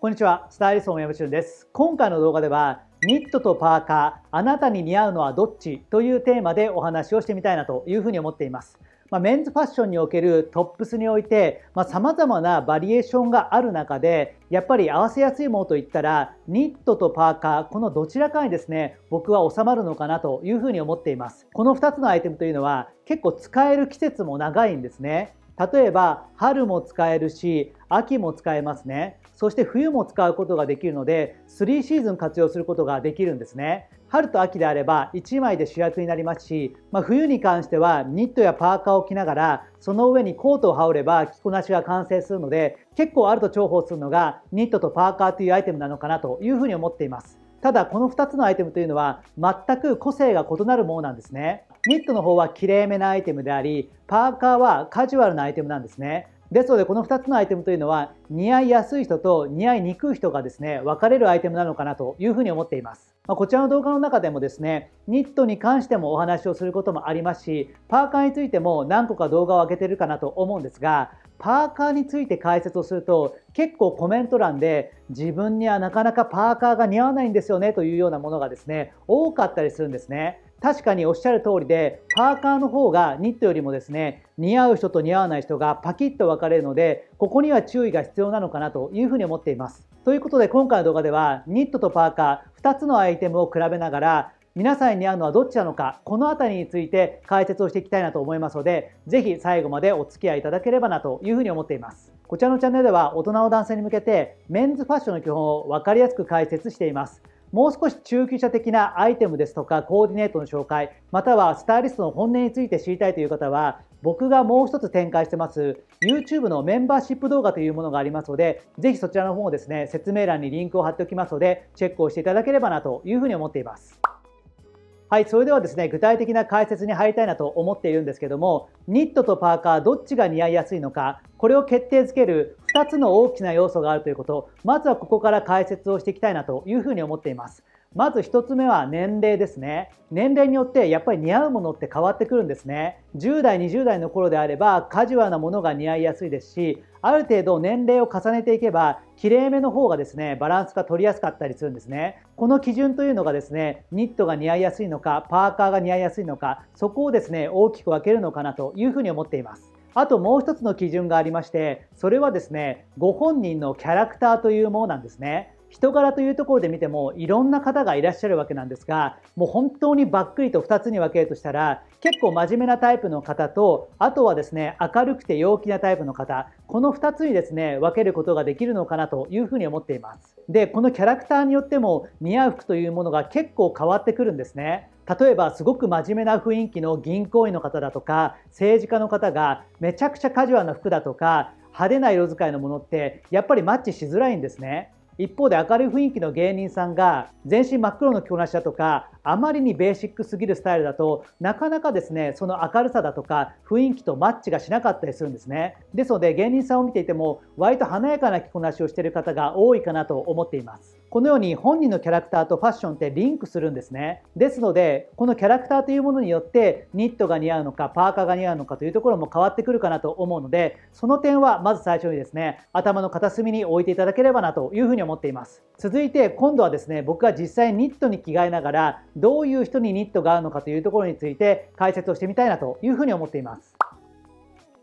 こんにちは、スタイリストの山城です。今回の動画では、ニットとパーカー、あなたに似合うのはどっちというテーマでお話をしてみたいなというふうに思っています。まあ、メンズファッションにおけるトップスにおいて、まあ、様々なバリエーションがある中で、やっぱり合わせやすいものといったら、ニットとパーカー、このどちらかにですね、僕は収まるのかなというふうに思っています。この2つのアイテムというのは、結構使える季節も長いんですね。例えば春も使えるし秋も使えますねそして冬も使うことができるので3シーズン活用することができるんですね春と秋であれば1枚で主役になりますし、まあ、冬に関してはニットやパーカーを着ながらその上にコートを羽織れば着こなしが完成するので結構あると重宝するのがニットとパーカーというアイテムなのかなというふうに思っていますただこの2つのアイテムというのは全く個性が異なるものなんですねニットの方はきれいめなアイテムでありパーカーはカジュアルなアイテムなんですねですのでこの2つのアイテムというのは似合いやすい人と似合いにくい人がですね分かれるアイテムなのかなというふうに思っています。まこちらの動画の中でもですねニットに関してもお話をすることもありますしパーカーについても何個か動画を上げてるかなと思うんですがパーカーについて解説をすると結構コメント欄で自分にはなかなかパーカーが似合わないんですよねというようなものがですね多かったりするんですね。確かにおっしゃる通りでパーカーの方がニットよりもですね似合う人と似合わない人がパキッと分かれるのでここには注意が必要なのかなというふうに思っています。ということで今回の動画ではニットとパーカー2つのアイテムを比べながら皆さんに似合うのはどっちなのかこの辺りについて解説をしていきたいなと思いますので是非最後までお付き合いいただければなというふうに思っています。こちらのチャンネルでは大人の男性に向けてメンズファッションの基本を分かりやすく解説しています。もう少し中級者的なアイテムですとかコーディネートの紹介またはスタイリストの本音について知りたいという方は僕がもう一つ展開してます YouTube のメンバーシップ動画というものがありますのでぜひそちらの方をですね説明欄にリンクを貼っておきますのでチェックをしていただければなというふうに思っています。はい、それではですね、具体的な解説に入りたいなと思っているんですけども、ニットとパーカーどっちが似合いやすいのか、これを決定づける2つの大きな要素があるということ、まずはここから解説をしていきたいなというふうに思っています。まず1つ目は年齢ですね。年齢によってやっぱり似合うものって変わってくるんですね。10代、20代の頃であればカジュアルなものが似合いやすいですし、ある程度年齢を重ねていけばきれいめの方がですねバランスが取りやすかったりするんですねこの基準というのがですねニットが似合いやすいのかパーカーが似合いやすいのかそこをですね大きく分けるのかなというふうに思っていますあともう一つの基準がありましてそれはですねご本人のキャラクターというものなんですね人柄というところで見てもいろんな方がいらっしゃるわけなんですがもう本当にばっくりと2つに分けるとしたら結構真面目なタイプの方とあとはですね明るくて陽気なタイプの方この2つにですね分けることができるのかなというふうに思っていますでこのキャラクターによっても似合う服というものが結構変わってくるんですね例えばすごく真面目な雰囲気の銀行員の方だとか政治家の方がめちゃくちゃカジュアルな服だとか派手な色使いのものってやっぱりマッチしづらいんですね一方で明るい雰囲気の芸人さんが全身真っ黒の着こなしだとかあまりにベーシックすぎるスタイルだとなかなかですねその明るさだとか雰囲気とマッチがしなかったりするんですねですので芸人さんを見ていても割と華やかな着こなしをしている方が多いかなと思っていますこのように本人のキャラクターとファッションってリンクするんですねですのでこのキャラクターというものによってニットが似合うのかパーカーが似合うのかというところも変わってくるかなと思うのでその点はまず最初にですね頭の片隅に置いていただければなというふうに思っています続いて今度はですね僕が実際ニットに着替えながらどういう人にニットが合うのかというところについて解説をしてみたいなというふうに思っています。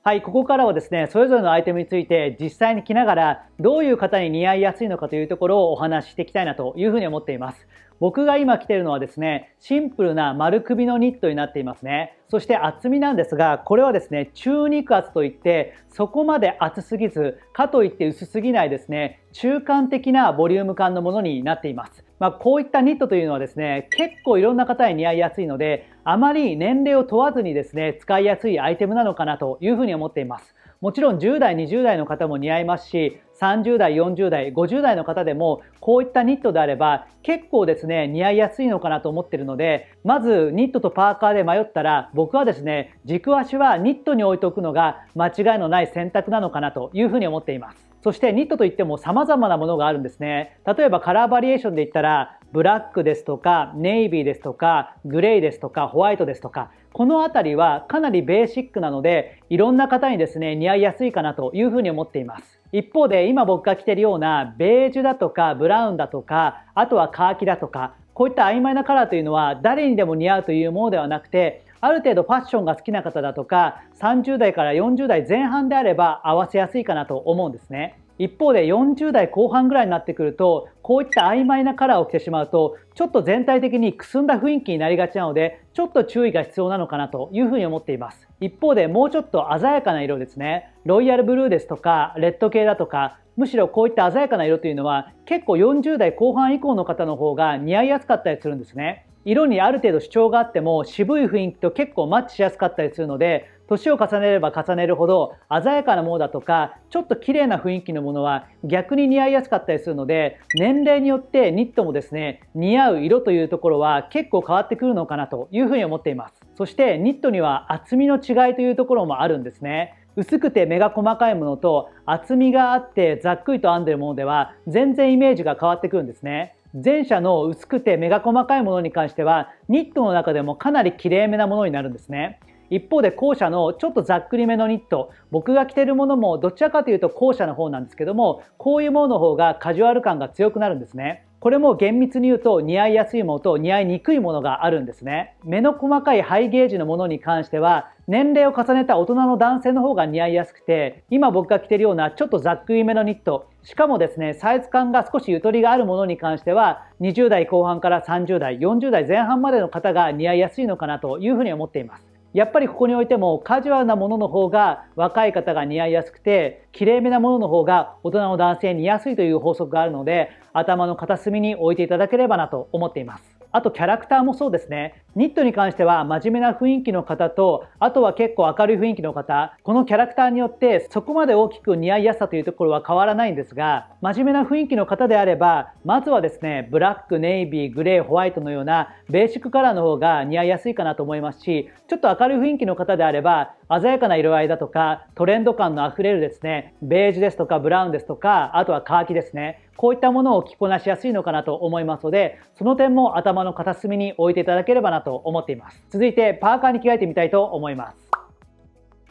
はい、ここからはですね、それぞれのアイテムについて実際に着ながら、どういう方に似合いやすいのかというところをお話ししていきたいなというふうに思っています。僕が今着てるのはですね、シンプルな丸首のニットになっていますね。そして厚みなんですが、これはですね、中肉厚といって、そこまで厚すぎず、かといって薄すぎないですね、中間的なボリューム感のものになっています。まあ、こういったニットというのはですね、結構いろんな方に似合いやすいので、あまり年齢を問わずにですね、使いやすいアイテムなのかなというふうに思っています。もちろん10代、20代の方も似合いますし、30代、40代、50代の方でも、こういったニットであれば、結構ですね、似合いやすいのかなと思ってるので、まずニットとパーカーで迷ったら、僕はですね、軸足はニットに置いておくのが間違いのない選択なのかなというふうに思っています。そしてニットといっても様々なものがあるんですね。例えばカラーバリエーションで言ったら、ブラックですとかネイビーですとかグレーですとかホワイトですとかこの辺りはかなりベーシックなのでいろんな方にですね似合いやすいかなというふうに思っています一方で今僕が着てるようなベージュだとかブラウンだとかあとはカーキだとかこういった曖昧なカラーというのは誰にでも似合うというものではなくてある程度ファッションが好きな方だとか30代から40代前半であれば合わせやすいかなと思うんですね一方で40代後半ぐらいになってくるとこういった曖昧なカラーを着てしまうとちょっと全体的にくすんだ雰囲気になりがちなのでちょっと注意が必要なのかなというふうに思っています一方でもうちょっと鮮やかな色ですねロイヤルブルーですとかレッド系だとかむしろこういった鮮やかな色というのは結構40代後半以降の方の方が似合いやすかったりするんですね色にある程度主張があっても渋い雰囲気と結構マッチしやすかったりするので年を重ねれば重ねるほど鮮やかなものだとかちょっと綺麗な雰囲気のものは逆に似合いやすかったりするので年齢によってニットもですね似合う色というところは結構変わってくるのかなというふうに思っていますそしてニットには厚みの違いというところもあるんですね薄くて目が細かいものと厚みがあってざっくりと編んでるものでは全然イメージが変わってくるんですね前者の薄くて目が細かいものに関してはニットの中でもかなりきれいめなものになるんですね一方で後者のちょっとざっくりめのニット僕が着てるものもどちらかというと後者の方なんですけどもこういうものの方がカジュアル感が強くなるんですねこれも厳密に言うと似合いやすいものと似合いにくいものがあるんですね目の細かいハイゲージのものに関しては年齢を重ねた大人の男性の方が似合いやすくて今僕が着てるようなちょっとざっくりめのニットしかもですねサイズ感が少しゆとりがあるものに関しては20代後半から30代40代前半までの方が似合いやすいのかなというふうに思っていますやっぱりここにおいてもカジュアルなものの方が若い方が似合いやすくてきれいめなものの方が大人の男性に似やすいという法則があるので頭の片隅に置いていただければなと思っています。あとキャラクターもそうですね。ニットに関しては真面目な雰囲気の方と、あとは結構明るい雰囲気の方、このキャラクターによってそこまで大きく似合いやすさというところは変わらないんですが、真面目な雰囲気の方であれば、まずはですね、ブラック、ネイビー、グレー、ホワイトのようなベーシックカラーの方が似合いやすいかなと思いますし、ちょっと明るい雰囲気の方であれば、鮮やかな色合いだとか、トレンド感のあふれるですね、ベージュですとかブラウンですとか、あとはカーキですね。こういったものを着こなしやすいのかなと思いますので、その点も頭の片隅に置いていただければなと思っています。続いてパーカーに着替えてみたいと思います。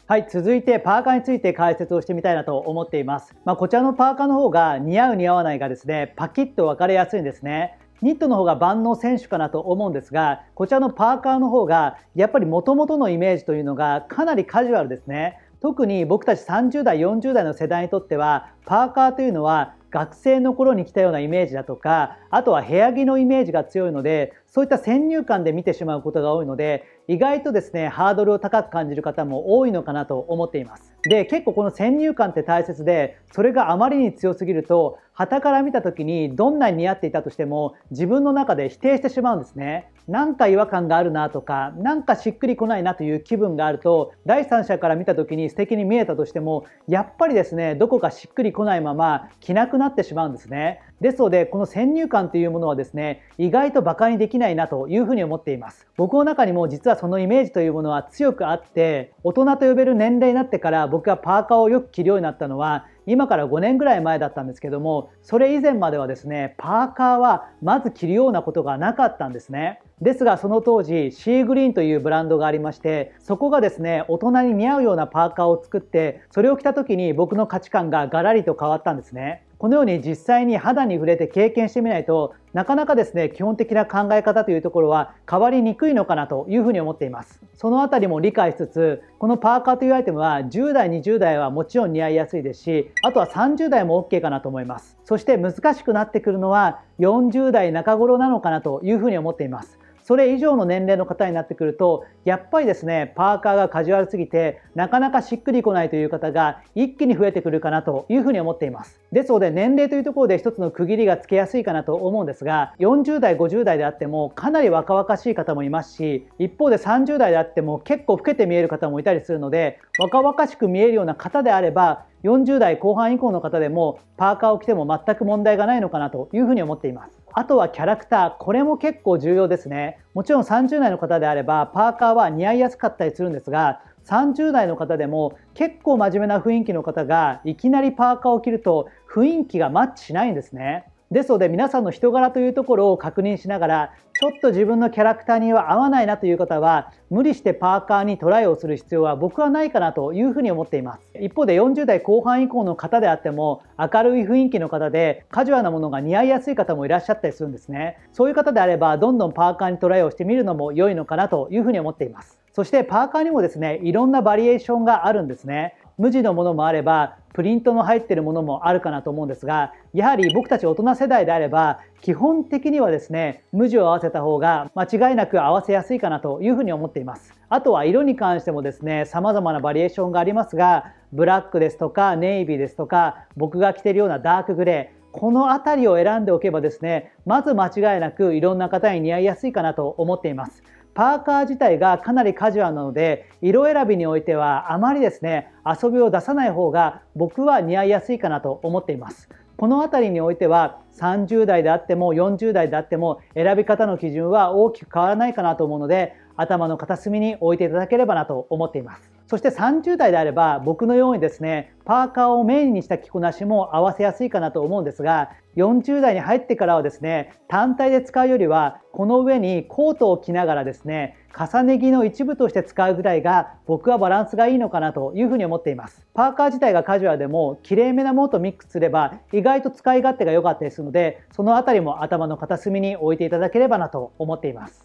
はい、続いてパーカーについて解説をしてみたいなと思っています。まあ、こちらのパーカーの方が似合う似合わないがですね、パキッと分かれやすいんですね。ニットの方が万能選手かなと思うんですが、こちらのパーカーの方がやっぱり元々のイメージというのがかなりカジュアルですね。特に僕たち30代40代の世代にとってはパーカーというのは学生の頃に来たようなイメージだとかあとは部屋着のイメージが強いのでそういった先入観で見てしまうことが多いので意外とですねハードルを高く感じる方も多いのかなと思っていますで結構この先入観って大切でそれがあまりに強すぎると旗から見た時にどんなに似合っていたとしても自分の中で否定してしまうんですねなんか違和感があるなとかなんかしっくりこないなという気分があると第三者から見た時に素敵に見えたとしてもやっぱりですねどこかしっくりこないまま着なくなってしまうんですねですのでこの先入観というものはですね意外と馬鹿にできないないなというふうに思っています。僕の中にも実はそのイメージというものは強くあって、大人と呼べる年齢になってから僕がパーカーをよく着るようになったのは、今から5年ぐらい前だったんですけども、それ以前まではですね、パーカーはまず着るようなことがなかったんですね。ですがその当時シーグリーンというブランドがありましてそこがですね大人に似合うようなパーカーを作ってそれを着た時に僕の価値観がガラリと変わったんですねこのように実際に肌に触れて経験してみないとなかなかですね基本的な考え方というところは変わりにくいのかなというふうに思っていますそのあたりも理解しつつこのパーカーというアイテムは10代20代はもちろん似合いやすいですしあとは30代も OK かなと思いますそして難しくなってくるのは40代中頃なのかなというふうに思っていますそれ以上の年齢の方になってくるとやっぱりですねパーカーがカジュアルすぎてなかなかしっくりこないという方が一気に増えてくるかなというふうに思っていますですので年齢というところで一つの区切りがつけやすいかなと思うんですが40代50代であってもかなり若々しい方もいますし一方で30代であっても結構老けて見える方もいたりするので若々しく見えるような方であれば40代後半以降の方でもパーカーを着ても全く問題がないのかなというふうに思っていますあとはキャラクター。これも結構重要ですね。もちろん30代の方であれば、パーカーは似合いやすかったりするんですが、30代の方でも結構真面目な雰囲気の方がいきなりパーカーを着ると雰囲気がマッチしないんですね。ですので皆さんの人柄というところを確認しながらちょっと自分のキャラクターには合わないなという方は無理してパーカーにトライをする必要は僕はないかなというふうに思っています一方で40代後半以降の方であっても明るい雰囲気の方でカジュアルなものが似合いやすい方もいらっしゃったりするんですねそういう方であればどんどんパーカーにトライをしてみるのも良いのかなというふうに思っていますそしてパーカーにもですねいろんなバリエーションがあるんですね無地のものもあればプリントの入ってるものもあるかなと思うんですがやはり僕たち大人世代であれば基本的にはですね無地を合わせた方が間違いなく合わせやすいかなというふうに思っていますあとは色に関してもですね様々なバリエーションがありますがブラックですとかネイビーですとか僕が着てるようなダークグレーこの辺りを選んでおけばですねまず間違いなくいろんな方に似合いやすいかなと思っていますパーカー自体がかなりカジュアルなので色選びにおいてはあまりですね遊びを出さない方が僕は似合いやすいかなと思っていますこの辺りにおいては30代であっても40代であっても選び方の基準は大きく変わらないかなと思うので頭の片隅に置いていただければなと思っていますそして30代であれば僕のようにですねパーカーをメインにした着こなしも合わせやすいかなと思うんですが40代に入ってからはですね単体で使うよりはこの上にコートを着ながらですね重ね着の一部として使うぐらいが僕はバランスがいいのかなというふに思っていますパーカー自体がカジュアルでも綺麗めなものとミックスすれば意外と使い勝手が良かったりするのでその辺りも頭の片隅に置いていただければなと思っています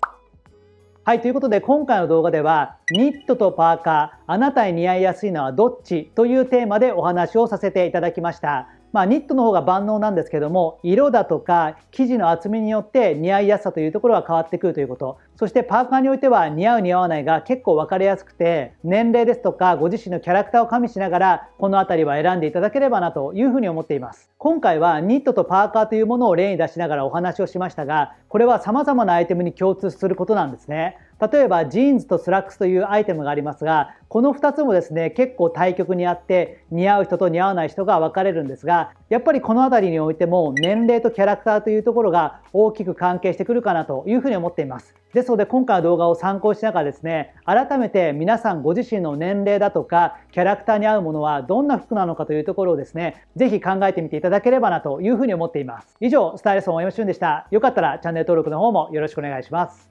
はい、ということで今回の動画ではニットとパーカーあなたに似合いやすいのはどっちというテーマでお話をさせていただきました。まあ、ニットの方が万能なんですけども色だとか生地の厚みによって似合いやすさというところは変わってくるということそしてパーカーにおいては似合う似合わないが結構分かりやすくて年齢ですとかご自身のキャラクターを加味しながらこの辺りは選んでいただければなというふうに思っています今回はニットとパーカーというものを例に出しながらお話をしましたがこれは様々なアイテムに共通することなんですね例えばジーンズとスラックスというアイテムがありますがこの2つもですね結構対極にあって似合う人と似合わない人が分かれるんですがやっぱりこの辺りにおいても年齢とキャラクターというところが大きく関係してくるかなというふうに思っていますですので今回の動画を参考しながらですね改めて皆さんご自身の年齢だとかキャラクターに合うものはどんな服なのかというところをですね是非考えてみていただければなというふうに思っています以上スタイルソン M 旬でしたよかったらチャンネル登録の方もよろしくお願いします